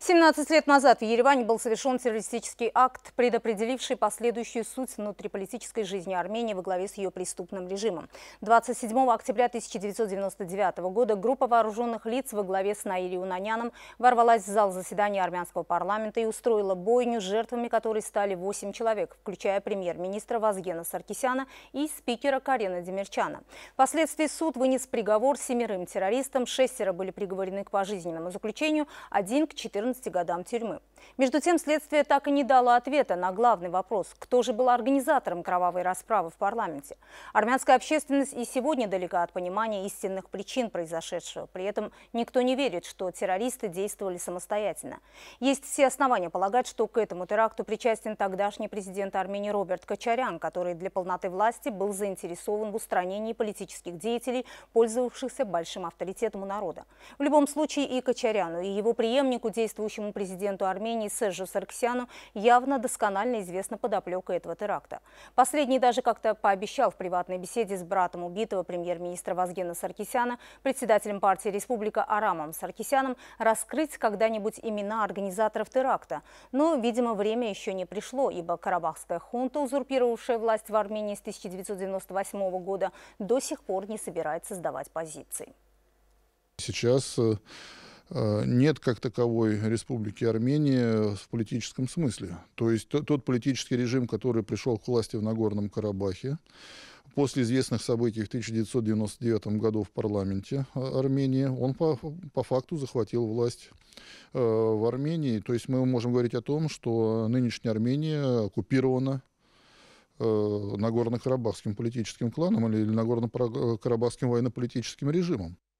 17 лет назад в Ереване был совершен террористический акт, предопределивший последующую суть внутриполитической жизни Армении во главе с ее преступным режимом. 27 октября 1999 года группа вооруженных лиц во главе с Наири Наняном ворвалась в зал заседания армянского парламента и устроила бойню, жертвами которой стали 8 человек, включая премьер-министра Вазгена Саркисяна и спикера Карена Демирчана. Впоследствии суд вынес приговор семерым террористам, шестеро были приговорены к пожизненному заключению, один к 14 14 годам тюрьмы. Между тем, следствие так и не дало ответа на главный вопрос, кто же был организатором кровавой расправы в парламенте. Армянская общественность и сегодня далека от понимания истинных причин произошедшего. При этом никто не верит, что террористы действовали самостоятельно. Есть все основания полагать, что к этому теракту причастен тогдашний президент Армении Роберт Качарян, который для полноты власти был заинтересован в устранении политических деятелей, пользовавшихся большим авторитетом у народа. В любом случае и Качаряну, и его преемнику действовали действующему президенту Армении Сержу Сарксяну явно досконально известна подоплека этого теракта. Последний даже как-то пообещал в приватной беседе с братом убитого премьер-министра Вазгена Саркисяна, председателем партии Республика Арамом Саркисяном, раскрыть когда-нибудь имена организаторов теракта. Но, видимо, время еще не пришло, ибо карабахская хунта, узурпировавшая власть в Армении с 1998 года, до сих пор не собирается сдавать позиции. Сейчас э, Э, нет как таковой республики Армения в политическом смысле. То есть тот политический режим, который пришел к власти в Нагорном Карабахе, после известных событий в 1999 году в парламенте э, Армении, он по, по факту захватил власть э, в Армении. То есть мы можем говорить о том, что нынешняя Армения оккупирована э, Нагорно-Карабахским политическим кланом или, или Нагорно-Карабахским э, военно-политическим режимом.